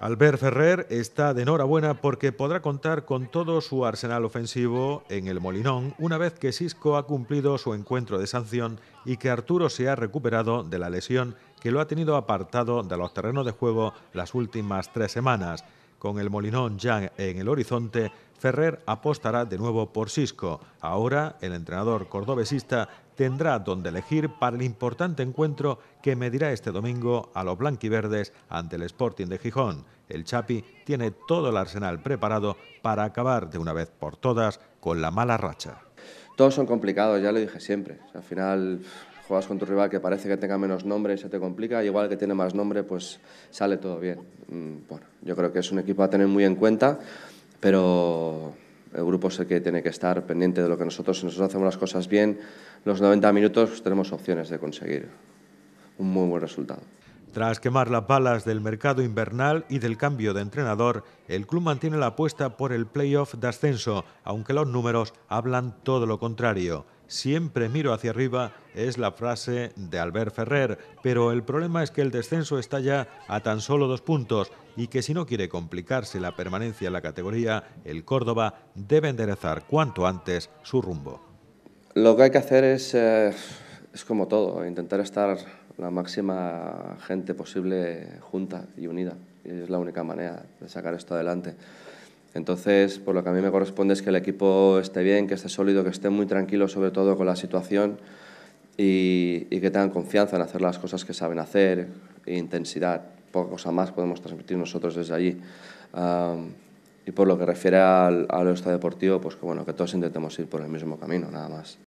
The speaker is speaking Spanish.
Albert Ferrer está de enhorabuena porque podrá contar con todo su arsenal ofensivo en el Molinón una vez que Cisco ha cumplido su encuentro de sanción y que Arturo se ha recuperado de la lesión que lo ha tenido apartado de los terrenos de juego las últimas tres semanas. Con el Molinón ya en el horizonte, Ferrer apostará de nuevo por Cisco. Ahora el entrenador cordobesista tendrá donde elegir para el importante encuentro que medirá este domingo a los blanquiverdes ante el Sporting de Gijón. El Chapi tiene todo el arsenal preparado para acabar de una vez por todas con la mala racha. Todos son complicados, ya lo dije siempre. al final juegas con tu rival que parece que tenga menos nombre y se te complica, igual que tiene más nombre, pues sale todo bien. Mm, bueno, yo creo que es un equipo a tener muy en cuenta, pero el grupo es que tiene que estar pendiente de lo que nosotros, si nosotros hacemos las cosas bien, los 90 minutos pues tenemos opciones de conseguir un muy buen resultado. Tras quemar las balas del mercado invernal y del cambio de entrenador, el club mantiene la apuesta por el playoff de ascenso, aunque los números hablan todo lo contrario. Siempre miro hacia arriba es la frase de Albert Ferrer, pero el problema es que el descenso está ya a tan solo dos puntos y que si no quiere complicarse la permanencia en la categoría, el Córdoba debe enderezar cuanto antes su rumbo. Lo que hay que hacer es... Eh, es como todo, intentar estar la máxima gente posible junta y unida. es la única manera de sacar esto adelante. Entonces, por lo que a mí me corresponde es que el equipo esté bien, que esté sólido, que esté muy tranquilo sobre todo con la situación y, que tengan confianza en hacer las cosas que saben hacer, e intensidad, poca cosa más podemos transmitir nosotros desde allí. y por lo que refiere al, al estado deportivo, pues que, bueno, que todos intentemos ir por el mismo camino, nada más.